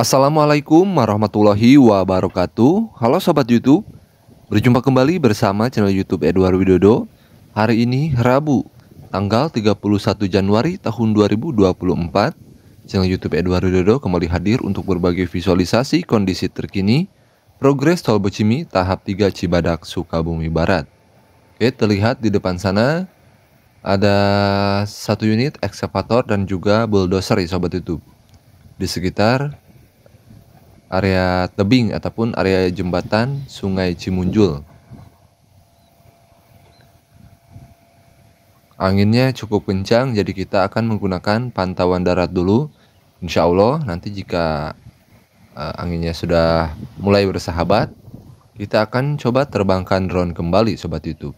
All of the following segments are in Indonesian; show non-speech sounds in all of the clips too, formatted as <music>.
Assalamualaikum warahmatullahi wabarakatuh. Halo sobat YouTube, berjumpa kembali bersama channel YouTube Edward Widodo. Hari ini Rabu, tanggal 31 Januari tahun 2024. Channel YouTube Edward Widodo kembali hadir untuk berbagai visualisasi kondisi terkini progres Tol Bocimi tahap 3 Cibadak Sukabumi Barat. Oke, terlihat di depan sana ada satu unit ekskavator dan juga bulldozer ya sobat YouTube. Di sekitar area tebing ataupun area jembatan Sungai Cimunjul. Anginnya cukup kencang, jadi kita akan menggunakan pantauan darat dulu. Insya Allah, nanti jika uh, anginnya sudah mulai bersahabat, kita akan coba terbangkan drone kembali, sobat YouTube.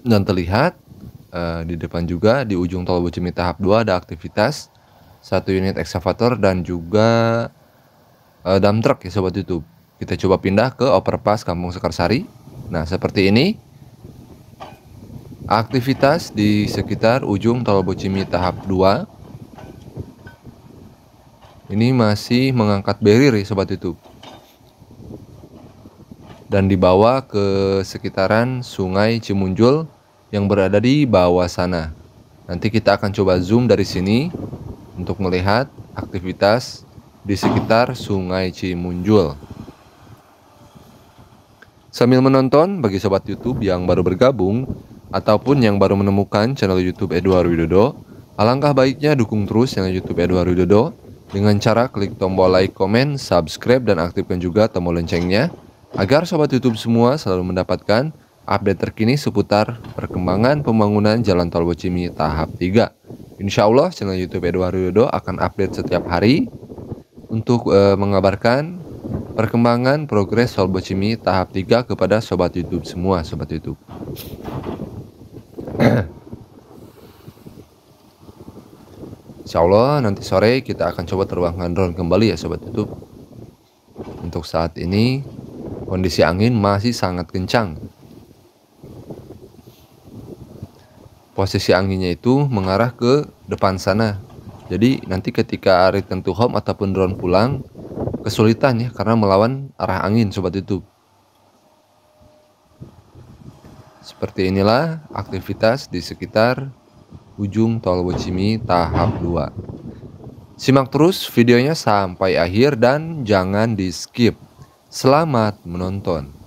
Dan terlihat uh, di depan juga di ujung tol Bocimi Tahap 2 ada aktivitas satu unit excavator dan juga uh, dump truck ya sobat YouTube. Kita coba pindah ke overpass Kampung Sekarsari. Nah, seperti ini aktivitas di sekitar ujung Tol Bocimi tahap 2. Ini masih mengangkat barrier ya sobat YouTube. Dan dibawa ke sekitaran Sungai Cimunjul yang berada di bawah sana. Nanti kita akan coba zoom dari sini untuk melihat aktivitas di sekitar Sungai Cimunjul. Sambil menonton, bagi sobat YouTube yang baru bergabung ataupun yang baru menemukan channel YouTube Edward Widodo, alangkah baiknya dukung terus channel YouTube Edward Widodo dengan cara klik tombol like, comment, subscribe, dan aktifkan juga tombol loncengnya agar sobat YouTube semua selalu mendapatkan update terkini seputar perkembangan pembangunan Jalan Tol Bocimi tahap 3 Insya Allah channel YouTube Eduardo akan update setiap hari untuk e, mengabarkan perkembangan progres Cimi tahap 3 kepada sobat YouTube semua, sobat YouTube. <clears throat> Insya Allah nanti sore kita akan coba terbangkan drone kembali ya sobat YouTube. Untuk saat ini kondisi angin masih sangat kencang posisi anginnya itu mengarah ke depan sana. Jadi nanti ketika return to home ataupun drone pulang kesulitan ya karena melawan arah angin sobat YouTube. Seperti inilah aktivitas di sekitar ujung tol Bocimi tahap 2. Simak terus videonya sampai akhir dan jangan di skip. Selamat menonton.